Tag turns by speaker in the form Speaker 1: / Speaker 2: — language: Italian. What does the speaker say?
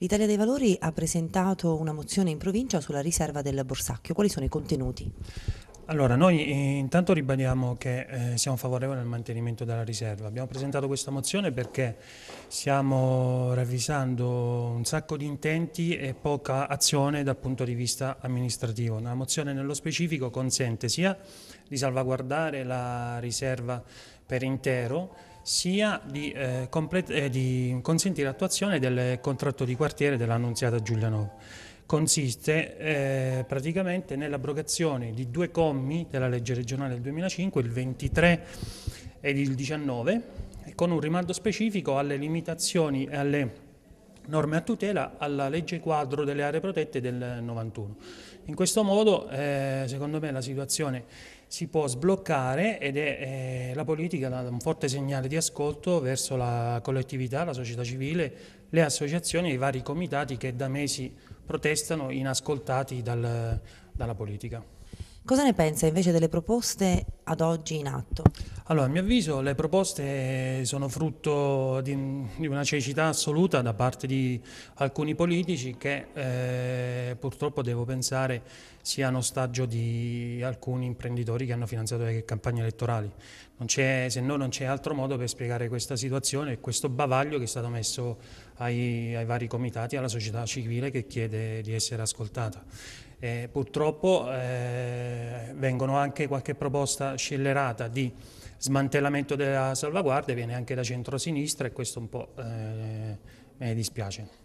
Speaker 1: L'Italia dei Valori ha presentato una mozione in provincia sulla riserva del Borsacchio. Quali sono i contenuti?
Speaker 2: Allora, noi intanto ribadiamo che eh, siamo favorevoli al mantenimento della riserva. Abbiamo presentato questa mozione perché stiamo ravvisando un sacco di intenti e poca azione dal punto di vista amministrativo. La mozione nello specifico consente sia di salvaguardare la riserva per intero, sia di, eh, complet- eh, di consentire l'attuazione del contratto di quartiere dell'annunziata Giulianova. Consiste eh, praticamente nell'abrogazione di due commi della legge regionale del 2005, il 23 ed il 19, con un rimando specifico alle limitazioni e alle norme a tutela alla legge quadro delle aree protette del 91. In questo modo, eh, secondo me, la situazione si può sbloccare ed è eh, la politica da un forte segnale di ascolto verso la collettività, la società civile, le associazioni e i vari comitati che da mesi protestano inascoltati dal, dalla politica.
Speaker 1: Cosa ne pensa invece delle proposte ad oggi in atto? Allora, a mio avviso
Speaker 2: le proposte sono frutto di, di una cecità assoluta da parte di alcuni politici che eh, purtroppo devo pensare siano ostaggio di alcuni imprenditori che hanno finanziato le campagne elettorali. Non se no non c'è altro modo per spiegare questa situazione e questo bavaglio che è stato messo ai, ai vari comitati alla società civile che chiede di essere ascoltata. Eh, purtroppo eh, vengono anche qualche proposta, scellerata di smantellamento della salvaguardia viene anche da centrosinistra e questo un po' eh, mi dispiace.